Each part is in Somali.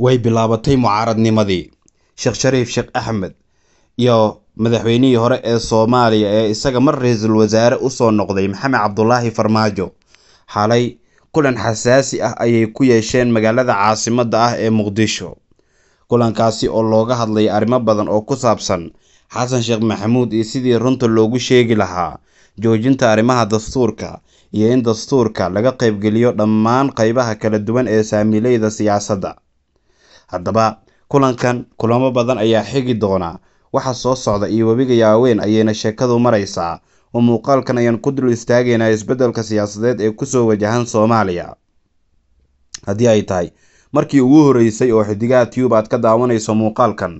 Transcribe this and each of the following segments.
way bilaabatay mucaaradnimadii sheekh shariif sheekh axmed iyo madaxweynihii hore ee soomaaliya ee isaga mar ra-iisul wasaare usoo noqday maxamed cabdulaahi farmaajo xalay kulan xasaasi ah ayay ku yeesheen magaalada caasimadda ah ee muqdisho kulankaasi oo looga hadlay arrimo badan oo ku saabsan xasan sheekh maxamuud iyo sidii runta loogu sheegi lahaa joojinta arrimaha dastuurka iyo in dastuurka laga qaybgeliyo dhammaan qeybaha kala duwan ee saamileyda siyaasadda haddaba kulankan kulamo badan ayaa xigi doonaa waxa soo socda iyo webiga yaaweyn ayayna sheekadu maraysaa oo muuqaalkan ayaan ku dul istaagaynaa isbeddelka siyaasadeed ee kusoo wajahan soomaaliya haddii ay tahay markii ugu horreysay oo xidigaha tube aad ka daawanayso muuqaalkan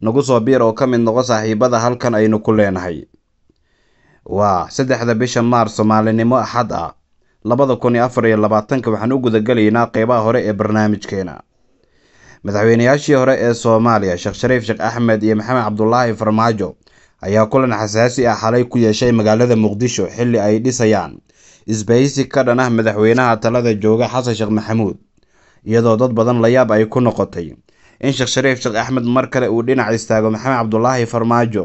nagu soo biir oo ka mid noqo saaxiibada halkan aynu ku leenahay waa saddexda bisha maars soomaalinimo axad ah labada kun iyo afar iyo labaatanka waxaan u gudagalaynaa qeybaha hore ee barnaamijkeena madaxweyneyaashii hore ee soomaaliya sheekh shariif sheekh axmed iyo maxamed cabdulaahi farmaajo ayaa kulan xasaasi ah xalay ku yeeshay magaalada muqdisho xilli ay dhisayaan isbahaysi ka dhan ah madaxweynaha talada jooga xasan sheekh maxamuud iyadoo dad badan layaab ay ku noqotay in sheekh shariif sheekh axmed mar kale uu dhinac istaago maxamed cabdulaahi farmaajo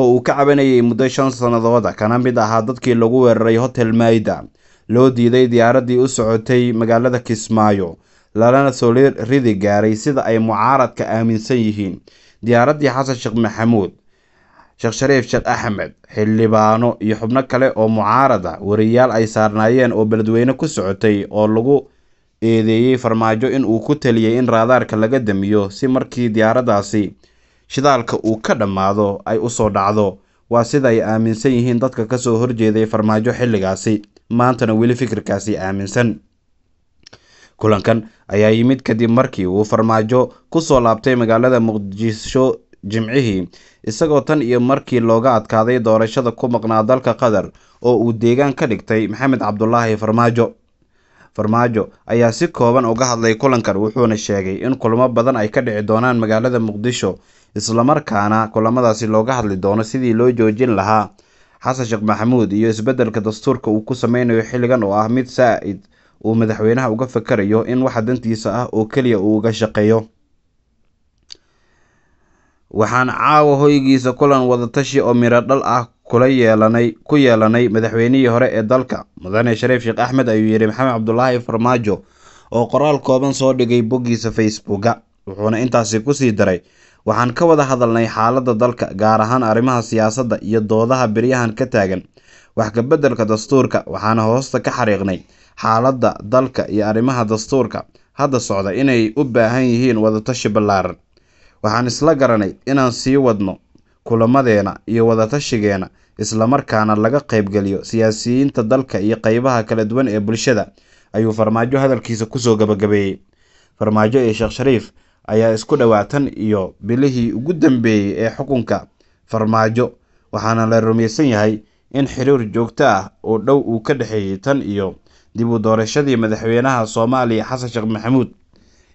oo uu ka cabanayay muddo shan sannadooda kana mid ahaa dadkii lagu weeraray hotel maayda loo diiday diyaaraddii u socotay magaalada kismaayo lalana soo ridi gaaray sida ay mucaaradka aaminsan yihiin diyaaraddii xasan sheekh maxamuud sheekh shariif sheekh axmed xildhibaano iyo xubno kale oo mucaarada wariyaal ay saarnaayeen oo beledweyne ku socotay oo lagu eedeeyey farmaajo in uu ku taliyey in raadaarka laga damiyo si markii diyaaraddaasi shidaalka uu ka dhammaado ay usoo dhacdo waa sida ay aaminsan yihiin dadka kasoo horjeeday farmaajo xilligaasi maantana weli fikirkaasi aaminsan kulankan ayaa yimid kadib markii uu farmaajo ku soo laabtay magaalada muqdisho jimcihii isagoo tan iyo markii looga adkaaday doorashada ku maqnaa dalka qatar oo uu deegaan ka dhigtay maxamed cabdulaahi farmaajo farmaajo ayaa si kooban uga hadlay kulankan wuxuuna sheegay in kulamo badan ay ka dhici doonaan magaalada muqdisho islamarkaana kulamadaasi looga hadli doono sidii loo joojin lahaa xasan sheekh maxamuud iyo isbeddelka dastuurka uu ku sameynayo xilligan oo ah mid saa'id uu madaxweynaha uga fakarayo in waxa dantiisa ah oo keliya uu uga shaqeeyo waxaan caawa hoygiisa kulan wadatashi oo miro dhal ah kula yeelanay ku yeelanay madaxweynihii hore ee dalka mudane shariif sheekh axmed ayuu yidhi maxamed cabdulaahi farmaajo oo qoraal kooban soo dhigay boggiisa facebooka wuxuuna intaasi kusii daray waxaan ka wada hadalnay xaaladda dalka gaar ahaan arrimaha siyaasadda iyo doodaha biryahan ka taagan wax ka beddelka dastuurka waxaana hoosta ka xariiqnay xaaladda dalka iyo arrimaha dastuurka hadda socda inay u baahan yihiin wadatashi ballaaran waxaan isla garanay inaan sii wadno kulamadeena iyo wadatashigeena islamarkaana laga qaybgeliyo siyaasiyiinta dalka iyo qaybaha kala duwan ee bulshada ayuu farmaajo hadalkiisa kusoo gabagabeeyey farmaajo ee sheekh shariif ayaa isku dhowaatan iyo bilihii ugu dambeeyey ee xukunka farmaajo waxaana la rumaysan yahay in xiriir joogto ah oo dhow uu ka dhexeeyey tan iyo dib u doorashadii madaxweynaha soomaaliya xasan sheekh maxamuud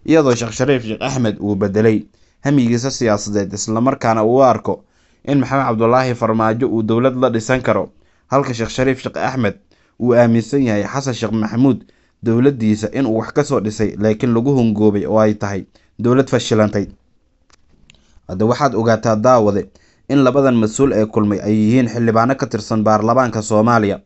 iyadoo sheekh shariif sheekh axmed uu beddelay hamigiisa siyaasadeed islamarkaana uu arko in maxamed cabdulaahi farmaajo uu dowlad la dhisan karo halka sheekh shariif sheekh axmed uu aaminsan yahay xasan sheekh maxamuud dowladdiisa in uu wax ka soo dhisay laakiin lagu hungoobay oo ay tahay dowlad fashilantay hadda waxaad ogaataa daawade in labadan mas-uul ee kulmay ay yihiin xildhibaano ka tirsan baarlamaanka soomaaliya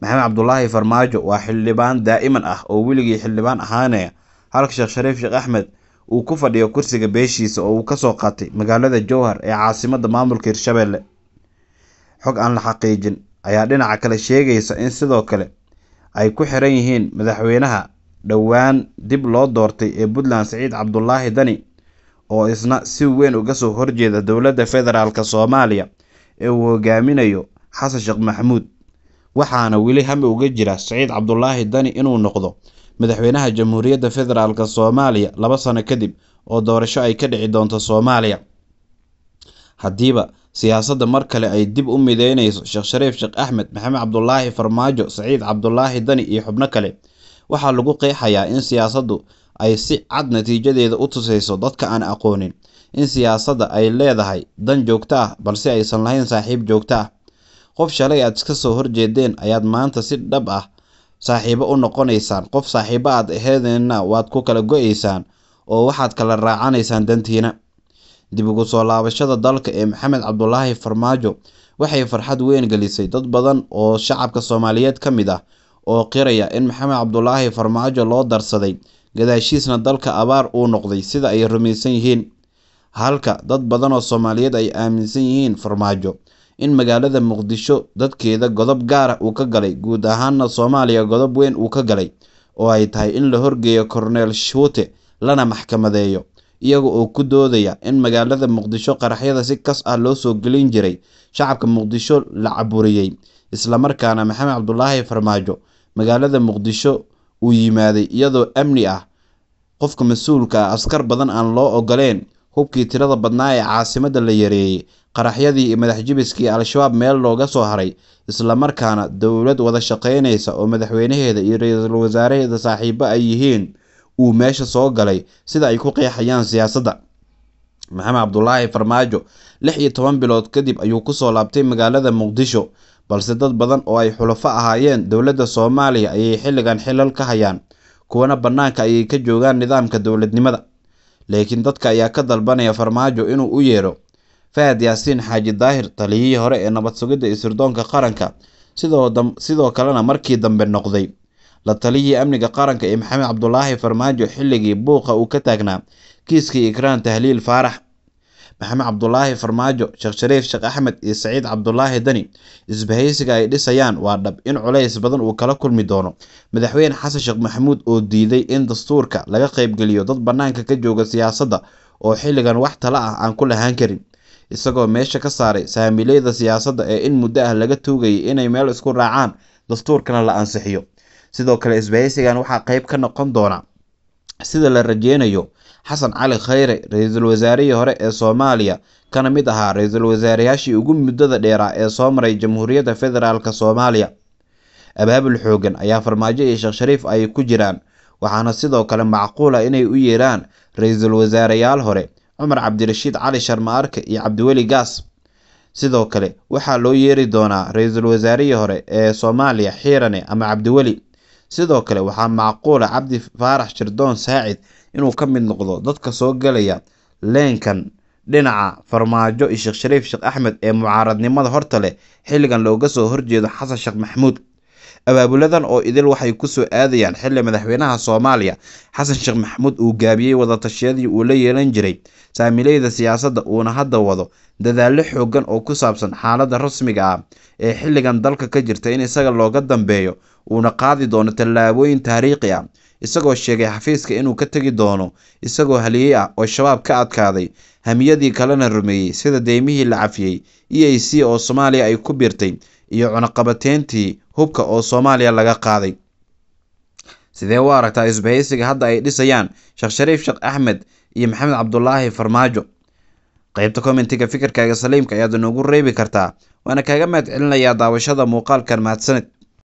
maxamed cabdulaahi farmaajo waa xildhibaan daa'iman ah oo weligii xildhibaan ahaanaya halka sheekh shariif sheekh axmed uu ku fadhiyo kursiga beeshiisa oo uu kasoo qaatay magaalada jowhar ee caasimadda maamulka hirshabeelle xog aan la xaqiijin ayaa dhinaca kale sheegaysa in sidoo kale ay ku xiran yihiin madaxweynaha dhowaan dib loo doortay ee puntland saciid cabdulaahi dani oo isna si weyn uga soo horjeeda dowladda federaalk soomaaliya ee uu hogaaminayo xasan sheekh maxamuud waxaana weli hami uga jira siciid cabdulaahi dani inuu noqdo madaxweynaha jamhuuriyadda federaalk soomaaliya laba sano kadib oo doorasho ay ka dhici doonto soomaaliya haddiiba siyaasadda mar kale ay dib u mideyneyso sheekh shariif sheekh axmed maxamed cabdulaahi farmaajo saciid cabdulaahi dani iyo xubno kale waxaa lagu qeexayaa in siyaasaddu ay si cad natiijadeeda u tusayso dadka aan aqoonin in siyaasadda ay leedahay dan joogto ah balse aysan lahayn saaxiib joogto ah qof shalay aad iska soo horjeedeen ayaad maanta si dhab ah saaxiibo u noqonaysaan qof saaxiibo aad aheedeenna waad ku kala go-aysaan oo waxaad kala raacanaysaan dantiina dib ugu soo laabashada dalka ee maxamed cabdulaahi farmaajo waxay farxad weyn gelisay dad badan oo shacabka soomaaliyeed ka mid ah oo qiraya in maxamed cabdulaahi farmaajo loo darsaday gadaashiisna dalka abaar uu noqday sida ay rumaysan yihiin halka dad badan oo soomaaliyeed ay aaminsan yihiin farmaajo in magaalada muqdisho dadkeeda godob gaara uu ka galay guud ahaanna soomaaliya godob weyn uu ka galay oo ay tahay in la horgeeyo korneel shuute lana maxkamadeeyo iyaga oo ku doodaya in magaalada muqdisho qaraxyada si kas ah loo soo gelin jiray shacabka muqdisho la caburiyey islamarkaana maxamed cabdulaahi farmaajo magaalada muqdisho uu yimaaday iyadoo amni ah qofka mas-uulka ah askar badan aan loo ogoleyn hubkii tirada badnaa ee caasimadda la yareeyey qaraxyadii iyo madax jibiskii al-shabaab meel looga soo haray islamarkaana dowlad wada shaqaynaysa oo madaxweynaheeda iyo ra-iisul wasaaraheeda saaxiibo ay yihiin uu meesha soo galay sida ay ku qeexayaan siyaasadda maxamed cabdulaahi farmaajo lix iyo toban bilood kadib ayuu kusoo laabtay magaalada muqdisho balse dad badan oo ay xulafo ahaayeen dowladda soomaaliya ayay xilligan xilal ka hayaan kuwana bannaanka ayay ka joogaan nidaamka dowladnimada laakiin dadka ayaa ka dalbanaya farmaajo inuu u yeedho fahad yaasiin xaaji daahir taliyihii hore ee nabad sugidda iyo sirdoonka qaranka sidoo kalena markii dambe noqday la taliyihii amniga qaranka ee maxamed cabdulaahi farmaajo xilligii buuqa uu ka taagnaa kiiskii ikraan tahliil faarax maxamed cabdulaahi farmaajo sheekh shariif sheekh axmed iyo saciid cabdulaahi dani isbahaysiga ay dhisayaan waa dhab in culays badan uu kala kulmi doono madaxweyne xasan sheekh maxamuud oo diiday in dastuurka laga qaybgeliyo dad bannaanka ka jooga siyaasadda oo xilligan wax tala ah aan ku lahaan karin isagoo meesha ka saaray saamiilayda siyaasadda ee in muddo ah laga tuugayay inay meel isku raacaan dastuurkana la ansixiyo sidoo kale isbahaysigan waxaa qayb ka noqon doona sida la rajeynayo xasan cali khayre ra-iisul wasaarihii hore ee soomaaliya kana mid ahaa ra-iisul wasaarayaashii ugu muddada dheeraa ee soo maray jamhuuriyadda federaalka soomaaliya abaabul xooggan ayaa farmaajo iyo sheekh shariif ay ku jiraan waxaana sidoo kale macquula inay u yeeraan ra-iisul wasaarayaal hore cumar cabdirashiid cali sharma arke iyo cabdiweli gaas sidoo kale waxaa loo yeeri doonaa ra-iisul wasaarihii hore ee soomaaliya xiirane ama cabdiweli sidoo kale waxaa macquula cabdi faarax shirdoon saacid inuu ka mid noqdo dadka soo galaya leenkan dhinaca farmaajo ishekh shariif sheekh axmed ee mucaaradnimada horta leh xilligan looga soo horjeedo xasan sheekh maxamuud abaabuladan oo idil waxay kusoo aadayaan xili madaxweynaha soomaaliya xasan sheekh maxamuud uu gaabiyey wadatashiyadii uu la yeelan jiray saamileyda siyaasadda uuna hadda wado dadaallo xoogan oo ku saabsan xaaladda rasmiga ah ee xilligan dalka ka jirta in isaga looga dambeeyo uuna qaadi doono tallaabooyin taariikhi ah isagoo sheegay xafiiska inuu ka tegi doono isagoo haliyey ah oo shabaab ka adkaaday hamiyadii kalena rumeeyey sida deymihii la cafiyey e a c oo soomaaliya ay ku biirtay iyo cunaqabateyntii hubka oo soomaaliya laga qaaday sidee u aragtaa isbahaysiga hadda ay dhisayaan sheekh shariif sheekh axmed iyo maxamed cabdulaahi farmaajo qaybta kommentiga fikirkaaga saliimka ayaad inoogu reebi kartaa waana kaaga mahad celinayaa daawashada muuqaalkan mahadsaned